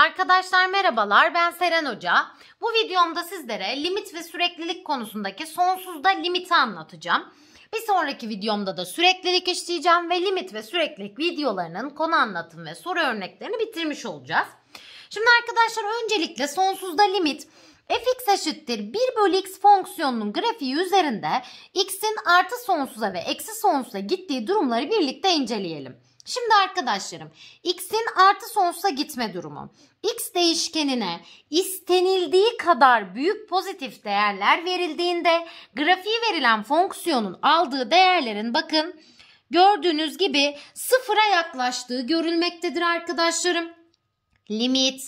Arkadaşlar merhabalar ben Seren Hoca. Bu videomda sizlere limit ve süreklilik konusundaki sonsuzda limiti anlatacağım. Bir sonraki videomda da süreklilik işleyeceğim ve limit ve süreklilik videolarının konu anlatım ve soru örneklerini bitirmiş olacağız. Şimdi arkadaşlar öncelikle sonsuzda limit fx eşittir 1 bölü x fonksiyonunun grafiği üzerinde x'in artı sonsuza ve eksi sonsuza gittiği durumları birlikte inceleyelim. Şimdi arkadaşlarım x'in artı sonsuza gitme durumu. x değişkenine istenildiği kadar büyük pozitif değerler verildiğinde grafiği verilen fonksiyonun aldığı değerlerin bakın gördüğünüz gibi sıfıra yaklaştığı görülmektedir arkadaşlarım. Limit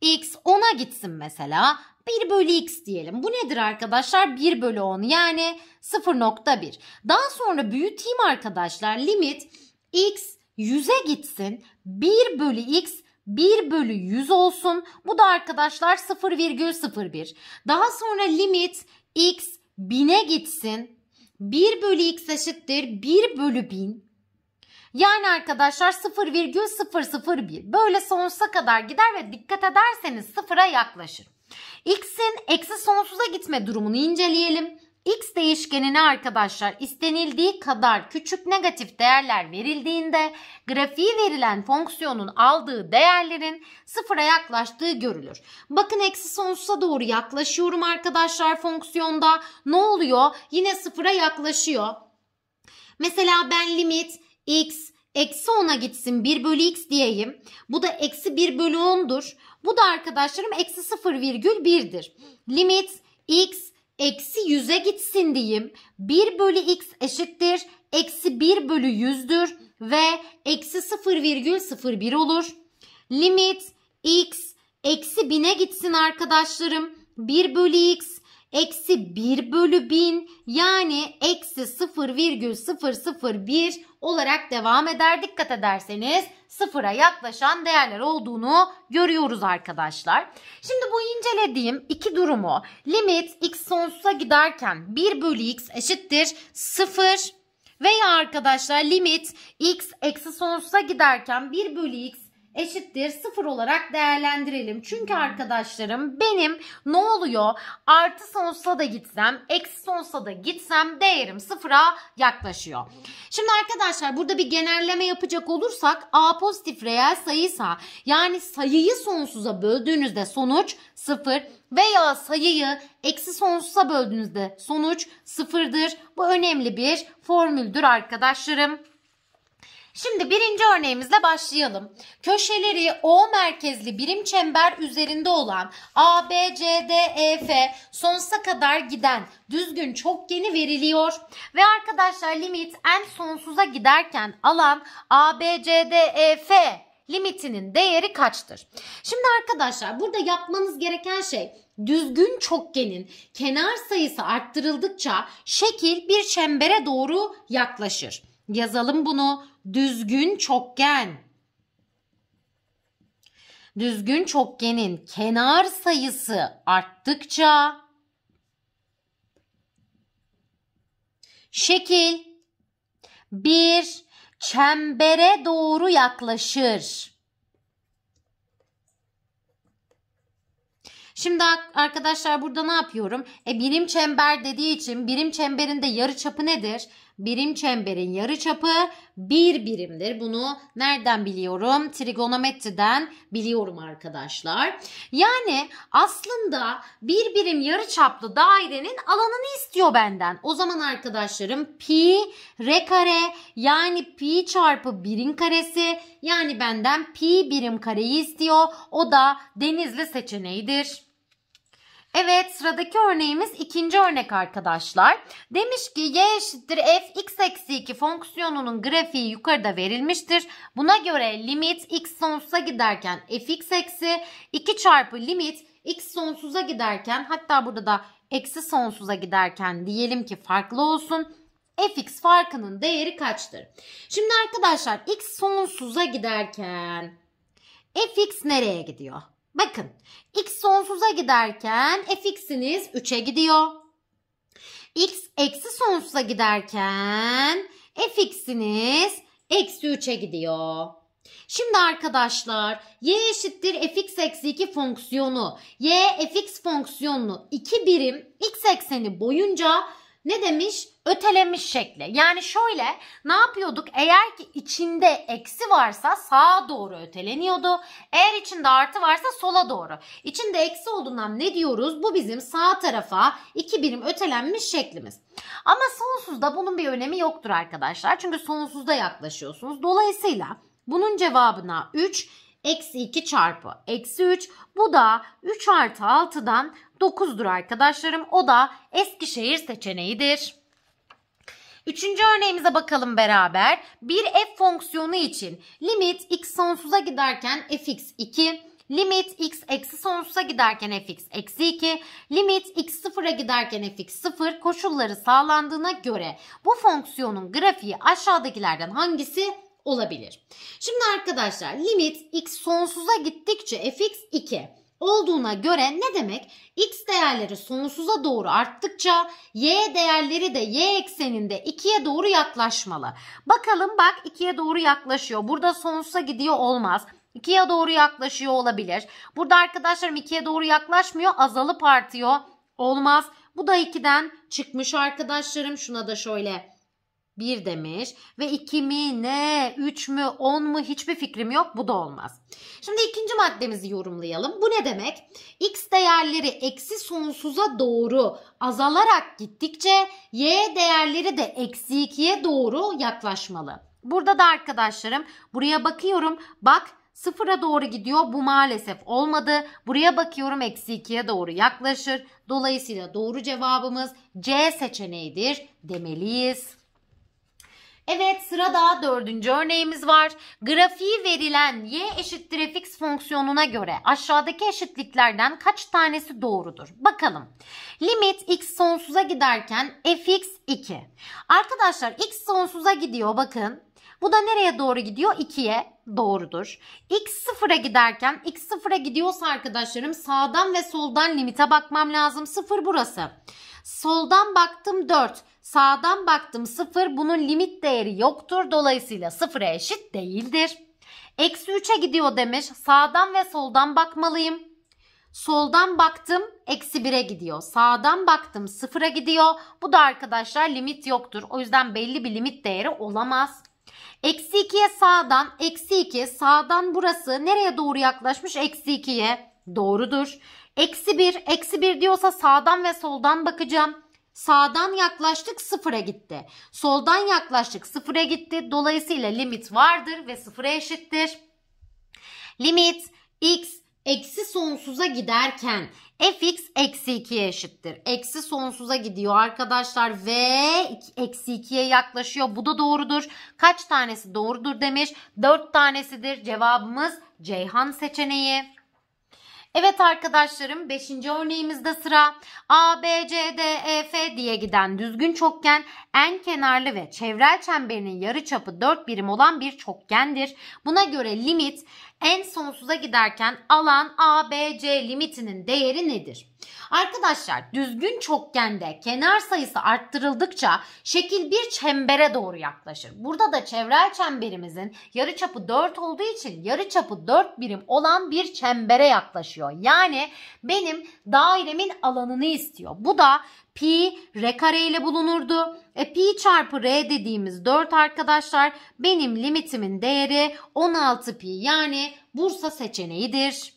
x 10'a gitsin mesela 1 bölü x diyelim. Bu nedir arkadaşlar? 1 bölü 10 yani 0.1. Daha sonra büyüteyim arkadaşlar. Limit x 100'e gitsin. 1 bölü x 1 bölü 100 olsun. Bu da arkadaşlar 0,01. Daha sonra limit x 1000'e gitsin. 1 bölü x eşittir 1 bölü 1000. Yani arkadaşlar 0,001 böyle sonsuza kadar gider ve dikkat ederseniz sıfıra yaklaşır. X'in eksi sonsuza gitme durumunu inceleyelim. X değişkenine arkadaşlar istenildiği kadar küçük negatif değerler verildiğinde grafiği verilen fonksiyonun aldığı değerlerin sıfıra yaklaştığı görülür. Bakın eksi sonsuza doğru yaklaşıyorum arkadaşlar fonksiyonda. Ne oluyor? Yine sıfıra yaklaşıyor. Mesela ben limit x eksi 10'a gitsin 1 bölü x diyeyim. Bu da eksi 1 bölü 10'dur. Bu da arkadaşlarım eksi 0,1'dir. Limit x eksi 100'e gitsin diyeyim. 1 bölü x eşittir. Eksi 1 bölü 100'dür ve eksi 0,01 olur. Limit x eksi 1000'e gitsin arkadaşlarım. 1 bölü x eksi 1 bölü 1000 yani eksi 0,001 olarak devam eder. Dikkat ederseniz sıfıra yaklaşan değerler olduğunu görüyoruz arkadaşlar. Şimdi bu incelediğim iki durumu limit x sonsuza giderken 1 bölü x eşittir 0 veya arkadaşlar limit x eksi sonsuza giderken 1 bölü x eşittir sıfır olarak değerlendirelim. Çünkü arkadaşlarım benim ne oluyor? Artı sonsuza da gitsem, eksi sonsuza da gitsem değerim sıfıra yaklaşıyor. Şimdi arkadaşlar burada bir genelleme yapacak olursak A pozitif reel sayıysa yani sayıyı sonsuza böldüğünüzde sonuç sıfır veya sayıyı eksi sonsuza böldüğünüzde sonuç sıfırdır. Bu önemli bir formüldür arkadaşlarım. Şimdi birinci örneğimizle başlayalım. Köşeleri O merkezli birim çember üzerinde olan A, B, C, D, E, F sonsuza kadar giden düzgün çokgeni veriliyor. Ve arkadaşlar limit en sonsuza giderken alan A, B, C, D, E, F limitinin değeri kaçtır? Şimdi arkadaşlar burada yapmanız gereken şey düzgün çokgenin kenar sayısı arttırıldıkça şekil bir çembere doğru yaklaşır. Yazalım bunu. Düzgün çokgen. Düzgün çokgenin kenar sayısı arttıkça şekil bir çembere doğru yaklaşır. Şimdi arkadaşlar burada ne yapıyorum? E birim çember dediği için birim çemberinde yarı çapı nedir? Birim çemberin yarıçapı bir birimdir. Bunu nereden biliyorum? Trigonometriden biliyorum arkadaşlar. Yani aslında bir birim yarıçaplı dairenin alanını istiyor benden. O zaman arkadaşlarım pi r kare yani pi çarpı birin karesi yani benden pi birim kareyi istiyor. O da denizli seçeneğidir. Evet sıradaki örneğimiz ikinci örnek arkadaşlar. Demiş ki y eşittir f x eksi 2 fonksiyonunun grafiği yukarıda verilmiştir. Buna göre limit x sonsuza giderken f x eksi 2 çarpı limit x sonsuza giderken hatta burada da eksi sonsuza giderken diyelim ki farklı olsun fx farkının değeri kaçtır? Şimdi arkadaşlar x sonsuza giderken fx nereye gidiyor? Bakın x sonsuza giderken fx'iniz 3'e gidiyor. x eksi sonsuza giderken fx'iniz eksi 3'e gidiyor. Şimdi arkadaşlar y eşittir fx eksi 2 fonksiyonu y fx fonksiyonunu 2 birim x ekseni boyunca ne demiş? Ötelemiş şekli. Yani şöyle ne yapıyorduk? Eğer ki içinde eksi varsa sağa doğru öteleniyordu. Eğer içinde artı varsa sola doğru. İçinde eksi olduğundan ne diyoruz? Bu bizim sağ tarafa iki birim ötelenmiş şeklimiz. Ama sonsuzda bunun bir önemi yoktur arkadaşlar. Çünkü sonsuzda yaklaşıyorsunuz. Dolayısıyla bunun cevabına 3 eksi 2 çarpı eksi 3 bu da 3 artı 6'dan 9'dur arkadaşlarım. O da Eskişehir seçeneğidir. Üçüncü örneğimize bakalım beraber. Bir f fonksiyonu için limit x sonsuza giderken fx 2, limit x eksi sonsuza giderken fx eksi 2, limit x sıfıra giderken fx 0 koşulları sağlandığına göre bu fonksiyonun grafiği aşağıdakilerden hangisi olabilir? Şimdi arkadaşlar limit x sonsuza gittikçe fx 2 olduğuna göre ne demek? X değerleri sonsuza doğru arttıkça Y değerleri de Y ekseninde 2'ye doğru yaklaşmalı. Bakalım bak 2'ye doğru yaklaşıyor. Burada sonsuza gidiyor olmaz. 2'ye doğru yaklaşıyor olabilir. Burada arkadaşlarım 2'ye doğru yaklaşmıyor azalıp artıyor. Olmaz. Bu da 2'den çıkmış arkadaşlarım. Şuna da şöyle bir demiş ve 2 mi ne üç mü on mu hiçbir fikrim yok bu da olmaz. Şimdi ikinci maddemizi yorumlayalım. Bu ne demek? X değerleri eksi sonsuza doğru azalarak gittikçe Y değerleri de eksi ikiye doğru yaklaşmalı. Burada da arkadaşlarım buraya bakıyorum bak sıfıra doğru gidiyor bu maalesef olmadı. Buraya bakıyorum eksi ikiye doğru yaklaşır. Dolayısıyla doğru cevabımız C seçeneğidir demeliyiz. Evet sırada dördüncü örneğimiz var. Grafiği verilen y eşittir fx fonksiyonuna göre aşağıdaki eşitliklerden kaç tanesi doğrudur? Bakalım. Limit x sonsuza giderken fx 2. Arkadaşlar x sonsuza gidiyor bakın. Bu da nereye doğru gidiyor? 2'ye doğrudur. X sıfıra giderken X sıfıra gidiyorsa arkadaşlarım sağdan ve soldan limite bakmam lazım. Sıfır burası. Soldan baktım 4. Sağdan baktım 0. Bunun limit değeri yoktur. Dolayısıyla 0'a eşit değildir. Eksi 3'e gidiyor demiş. Sağdan ve soldan bakmalıyım. Soldan baktım eksi 1'e gidiyor. Sağdan baktım 0'a gidiyor. Bu da arkadaşlar limit yoktur. O yüzden belli bir limit değeri olamaz. Eksi 2'ye sağdan, eksi 2 sağdan burası nereye doğru yaklaşmış? Eksi 2'ye doğrudur. Eksi 1, eksi 1 diyorsa sağdan ve soldan bakacağım. Sağdan yaklaştık sıfıra gitti. Soldan yaklaştık sıfıra gitti. Dolayısıyla limit vardır ve sıfıra eşittir. Limit x eksi sonsuza giderken fx eksi 2'ye eşittir. Eksi sonsuza gidiyor arkadaşlar ve eksi 2'ye yaklaşıyor. Bu da doğrudur. Kaç tanesi doğrudur demiş. 4 tanesidir. Cevabımız Ceyhan seçeneği. Evet arkadaşlarım 5. örneğimizde sıra A, B, C, D, E, F diye giden düzgün çokgen en kenarlı ve çevrel çemberinin yarıçapı 4 birim olan bir çokgendir. Buna göre limit en sonsuza giderken alan A, B, C limitinin değeri nedir? Arkadaşlar düzgün çokgende kenar sayısı arttırıldıkça şekil bir çembere doğru yaklaşır. Burada da çevrel çemberimizin yarı çapı 4 olduğu için yarı çapı 4 birim olan bir çembere yaklaşıyor. Yani benim dairemin alanını istiyor. Bu da pi r kare ile bulunurdu. E pi çarpı r dediğimiz 4 arkadaşlar benim limitimin değeri 16 pi yani Bursa seçeneğidir.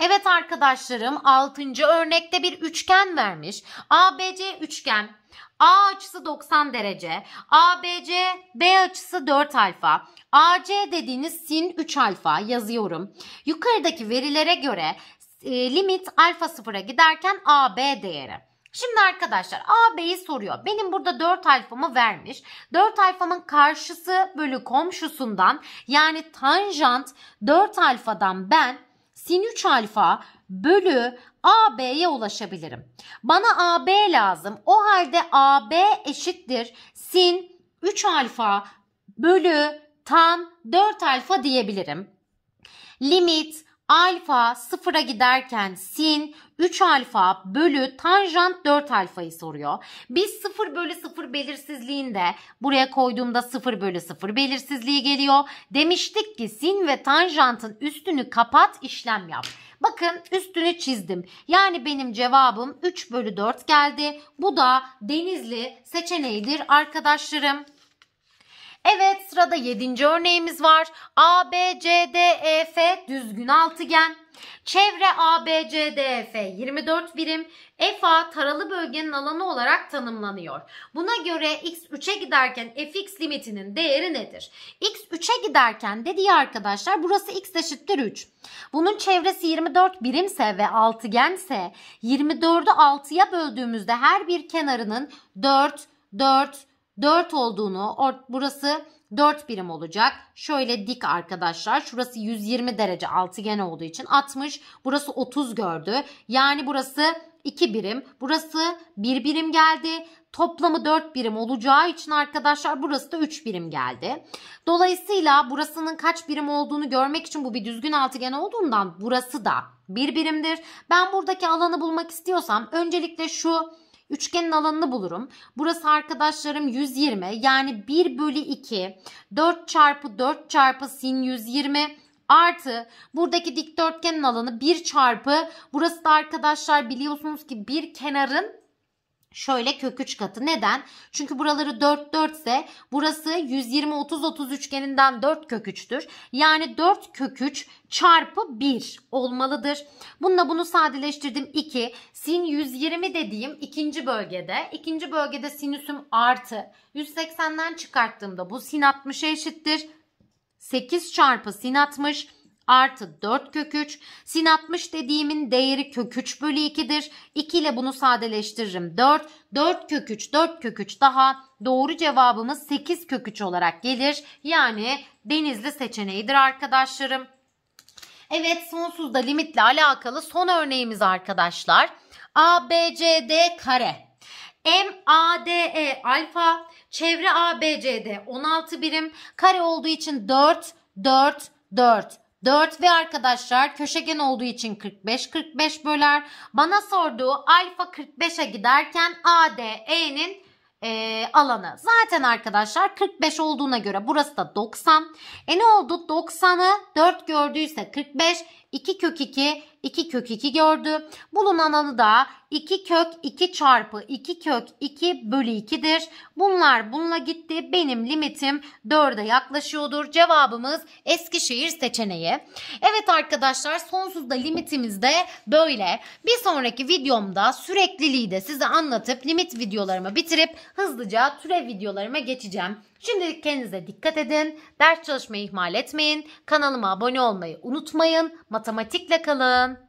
Evet arkadaşlarım 6. örnekte bir üçgen vermiş. ABC üçgen. A açısı 90 derece. ABC B açısı 4 alfa. AC dediğiniz sin 3 alfa yazıyorum. Yukarıdaki verilere göre e, limit alfa sıfıra giderken AB değeri. Şimdi arkadaşlar AB'yi soruyor. Benim burada 4 alfamı vermiş. 4 alfamın karşısı bölü komşusundan yani tanjant 4 alfadan ben sin 3 alfa bölü AB'ye ulaşabilirim. Bana AB lazım. O halde AB eşittir sin 3 alfa bölü tan 4 alfa diyebilirim. Limit alfa sıfıra giderken sin 3 alfa bölü tanjant 4 alfayı soruyor. Biz 0 bölü 0 belirsizliğinde buraya koyduğumda 0 bölü 0 belirsizliği geliyor. Demiştik ki sin ve tanjantın üstünü kapat işlem yap. Bakın üstünü çizdim. Yani benim cevabım 3 bölü 4 geldi. Bu da denizli seçeneğidir arkadaşlarım. Evet sırada 7. örneğimiz var. A, B, C, D, E, F düzgün altıgen. Çevre A, B, C, D, e, F 24 birim. FA taralı bölgenin alanı olarak tanımlanıyor. Buna göre x3'e giderken fx limitinin değeri nedir? x3'e giderken dediği arkadaşlar burası x eşittir 3. Bunun çevresi 24 birimse ve altıgense 24'ü 6'ya böldüğümüzde her bir kenarının 4, 4, 4 olduğunu burası 4 birim olacak. Şöyle dik arkadaşlar. Şurası 120 derece altıgen olduğu için 60. Burası 30 gördü. Yani burası 2 birim. Burası 1 birim geldi. Toplamı 4 birim olacağı için arkadaşlar burası da 3 birim geldi. Dolayısıyla burasının kaç birim olduğunu görmek için bu bir düzgün altıgen olduğundan burası da 1 birimdir. Ben buradaki alanı bulmak istiyorsam öncelikle şu Üçgenin alanını bulurum. Burası arkadaşlarım 120 yani 1 bölü 2 4 çarpı 4 çarpı sin 120 artı buradaki dikdörtgenin alanı 1 çarpı burası da arkadaşlar biliyorsunuz ki bir kenarın Şöyle kök 3 katı. Neden? Çünkü buraları 4 4 ise burası 120 30 30 üçgeninden 4 kök 3'tür. Yani 4 kök 3 çarpı 1 olmalıdır. Bununla bunu sadeleştirdim 2. Sin 120 dediğim ikinci bölgede. ikinci bölgede sinüsüm artı. 180'den çıkarttığımda bu sin 60'a eşittir. 8 çarpı sin 60 artı 4 kök 3. Sin 60 dediğimin değeri kök 3 bölü 2'dir. 2 ile bunu sadeleştiririm. 4. 4 kök 3 4 kök 3 daha doğru cevabımız 8 kök 3 olarak gelir. Yani denizli seçeneğidir arkadaşlarım. Evet sonsuzda limitle alakalı son örneğimiz arkadaşlar. a b c d kare. m a d e alfa çevre a b c ABCD 16 birim kare olduğu için 4 4 4 4 ve arkadaşlar köşegen olduğu için 45 45 böler. Bana sorduğu alfa 45'e giderken ADE'nin e, alanı. Zaten arkadaşlar 45 olduğuna göre burası da 90. E ne oldu? 90'ı 4 gördüyse 45, 2 kök 2, 2 kök 2 gördü. Bulunanı da 2 kök 2 çarpı 2 kök 2 bölü 2'dir. Bunlar bununla gitti. Benim limitim 4'e yaklaşıyordur. Cevabımız Eskişehir seçeneği. Evet arkadaşlar sonsuzda limitimiz de böyle. Bir sonraki videomda sürekliliği de size anlatıp limit videolarımı bitirip hızlıca türev videolarıma geçeceğim. Şimdilik kendinize dikkat edin. Ders çalışmayı ihmal etmeyin. Kanalıma abone olmayı unutmayın. Matematikle kalın.